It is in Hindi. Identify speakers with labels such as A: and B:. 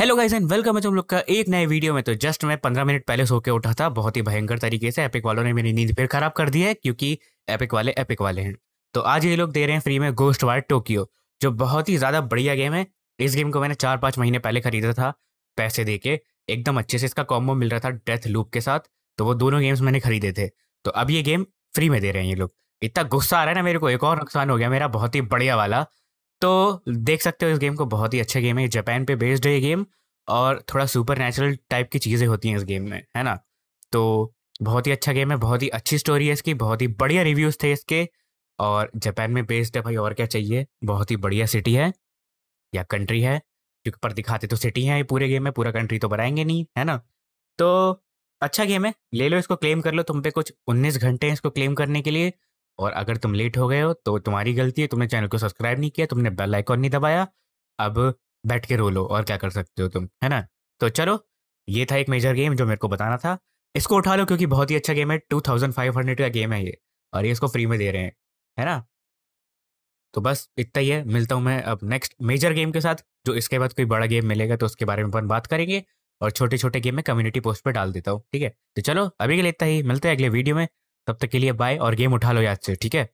A: हेलो गाइस एंड वेलकम है तुम लोग का एक नए वीडियो में तो जस्ट मैं पंद्रह मिनट पहले सो के उठा था बहुत ही भयंकर तरीके से एपिक वालों ने मेरी नींद फिर खराब कर दी है क्योंकि एपिक वाले एपिक वाले हैं तो आज ये लोग दे रहे हैं फ्री में गोस्ट वार टोक्यो जो बहुत ही ज़्यादा बढ़िया गेम है इस गेम को मैंने चार पाँच महीने पहले खरीदा था पैसे दे के एकदम अच्छे से इसका कॉम्बो मिल रहा था डेथ लूप के साथ तो वो दोनों गेम्स मैंने खरीदे थे तो अब ये गेम फ्री में दे रहे हैं ये लोग इतना गुस्सा आ रहा है ना मेरे को एक और नुकसान हो गया मेरा बहुत ही बढ़िया वाला तो देख सकते हो इस गेम को बहुत ही अच्छा गेम है जापान पे बेस्ड है ये गेम और थोड़ा सुपर नेचुरल टाइप की चीज़ें होती हैं इस गेम में है ना तो बहुत ही अच्छा गेम है बहुत ही अच्छी स्टोरी है इसकी बहुत ही बढ़िया रिव्यूज़ थे इसके और जापान में बेस्ड है भाई और क्या चाहिए बहुत ही बढ़िया सिटी है या कंट्री है क्योंकि पर दिखाते तो सिटी है पूरे गेम में पूरा कंट्री तो बनाएंगे नहीं है ना तो अच्छा गेम है ले लो इसको क्लेम कर लो तुम पे कुछ 19 घंटे हैं इसको क्लेम करने के लिए और अगर तुम लेट हो गए हो तो तुम्हारी गलती है तुमने चैनल को सब्सक्राइब नहीं किया तुमने बेल आइकॉन नहीं दबाया अब बैठ के रो लो और क्या कर सकते हो तुम है ना तो चलो ये था एक मेजर गेम जो मेरे को बताना था इसको उठा लो क्योंकि बहुत ही अच्छा गेम है टू थाउजेंड फाइव हंड्रेड का गेम है ये और ये इसको फ्री में दे रहे हैं है ना तो बस इतना ही है मिलता हूँ मैं अब नेक्स्ट मेजर गेम के साथ जो इसके बाद कोई बड़ा गेम मिलेगा तो उसके बारे में अपन बात करेंगे और छोटे छोटे गेम में कम्युनिटी पोस्ट पर डाल देता हूँ ठीक है तो चलो अभी के लिए इतना ही मिलते हैं अगले वीडियो में तब तक के लिए बाय और गेम उठा लो याद से ठीक है